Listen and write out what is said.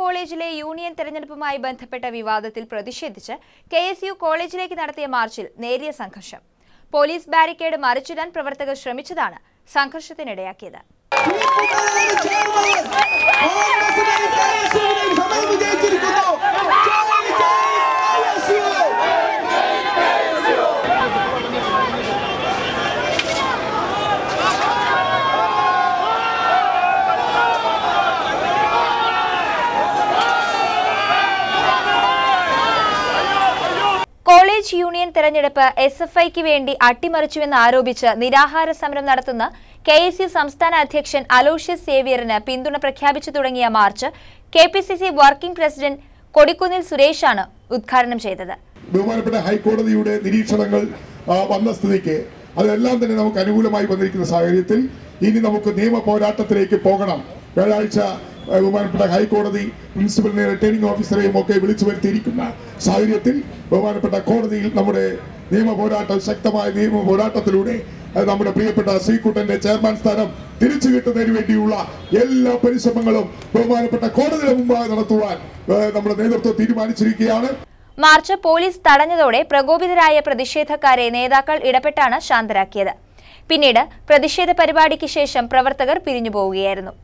കോളേജിലെ യൂണിയൻ തെരഞ്ഞെടുപ്പുമായി ബന്ധപ്പെട്ട വിവാദത്തിൽ പ്രതിഷേധിച്ച് കെ കോളേജിലേക്ക് നടത്തിയ മാർച്ചിൽ നേരിയ സംഘർഷം പോലീസ് ബാരിക്കേഡ് മറിച്ചിടാൻ പ്രവർത്തകർ ശ്രമിച്ചതാണ് സംഘർഷത്തിനിടയാക്കിയത് കോളേജ് യൂണിയൻ തെരഞ്ഞെടുപ്പ് എസ് എഫ് ഐക്ക് വേണ്ടി അട്ടിമറിച്ചുവെന്ന് ആരോപിച്ച് നിരാഹാര സമരം നടത്തുന്ന കെ എസ് യു സംസ്ഥാന അധ്യക്ഷൻ അലോഷ്യസ് സേവിയറിന് പിന്തുണ പ്രഖ്യാപിച്ചു തുടങ്ങിയ march K P C C working president Kodikunnil സുരേഷാണ് ഉദ്ഘാടനം ചെയ്തത് ബഹുമാനപ്പെട്ട ഹൈക്കോടതിയുടെ നിരീക്ഷണങ്ങൾ വന്ന സ്ഥിതിക്ക് അതെല്ലാം തന്നെ നമുക്ക് അനുകൂലമായി വന്നിരിക്കുന്ന സാഹചര്യത്തിൽ ഇനി നമുക്ക് നിയമ പോരാട്ടത്തിലേക്ക് പോകണം വ്യാഴാഴ്ച ബഹുമാനപ്പെട്ട ഹൈക്കോടതി പ്രിൻസിപ്പലിനെ റിട്ടേണിംഗ് ഓഫീസറെയും ഒക്കെ വിളിച്ചു വരുത്തിയിരിക്കുന്ന സാഹചര്യത്തിൽ ബഹുമാനപ്പെട്ട കോടതിയിൽ നമ്മുടെ നിയമ പോരാട്ടം ശക്തമായ നിയമ പോരാട്ടത്തിലൂടെ നമ്മുടെ പ്രിയപ്പെട്ട ശ്രീകുട്ടന്റെ ചെയർമാൻ സ്ഥാനം തിരിച്ചു കിട്ടുന്നതിന് വേണ്ടിയുള്ള എല്ലാ പരിശ്രമങ്ങളും ബഹുമാനപ്പെട്ട കോടതിയുടെ മുമ്പാകെ നടത്തുവാൻ നമ്മുടെ നേതൃത്വം തീരുമാനിച്ചിരിക്കുകയാണ് മാർച്ച് പോലീസ് തടഞ്ഞതോടെ പ്രകോപിതരായ പ്രതിഷേധക്കാരെ നേതാക്കൾ ഇടപെട്ടാണ് ശാന്തരാക്കിയത് പിന്നീട് പ്രതിഷേധ പരിപാടിക്ക് ശേഷം പ്രവർത്തകർ പിരിഞ്ഞു പോവുകയായിരുന്നു